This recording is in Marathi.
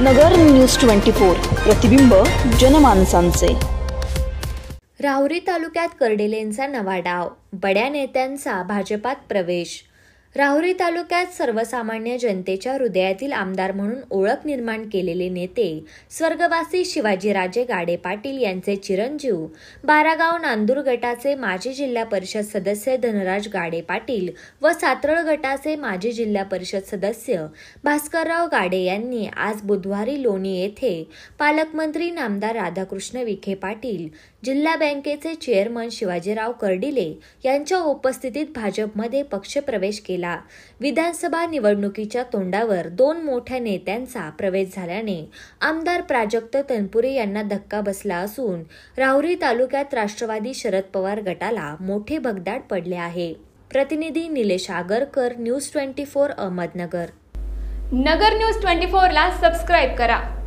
नगर न्यूज ट्वेंटी फोर प्रतिबिंब जनमानसांचे राहुरी तालुक्यात कर्डिलेंचा नवा डाव बड्या नेत्यांचा भाजपात प्रवेश राहुरी तालुक्यात सर्वसामान्य जनतेच्या हृदयातील आमदार म्हणून ओळख निर्माण केलेले नेते स्वर्गवासी शिवाजीराजे गाडे पाटील यांचे चिरंजीव बारागाव नांदूर गटाचे माजी जिल्हा परिषद सदस्य धनराज गाडे पाटील व सातरळ गटाचे माजी जिल्हा परिषद सदस्य भास्करराव गाडे यांनी आज बुधवारी लोणी येथे पालकमंत्री नामदार राधाकृष्ण विखे पाटील जिल्हा बँकेचे चेअरमन शिवाजीराव कर्डिले यांच्या उपस्थितीत भाजपमध्ये पक्षप्रवेश केला केला विधानसभा निवडणुकीच्या तोंडावर दोन मोठ्या नेत्यांचा प्रवेश झाल्याने आमदार प्राजक्त तनपुरे यांना धक्का बसला असून राहुरी तालुक्यात राष्ट्रवादी शरद पवार गटाला मोठे भगदाड पडले आहे प्रतिनिधी Nilesh Agarkar news twenty four Ahmednagar Nagar news twenty फोरला सबस्क्राईब करा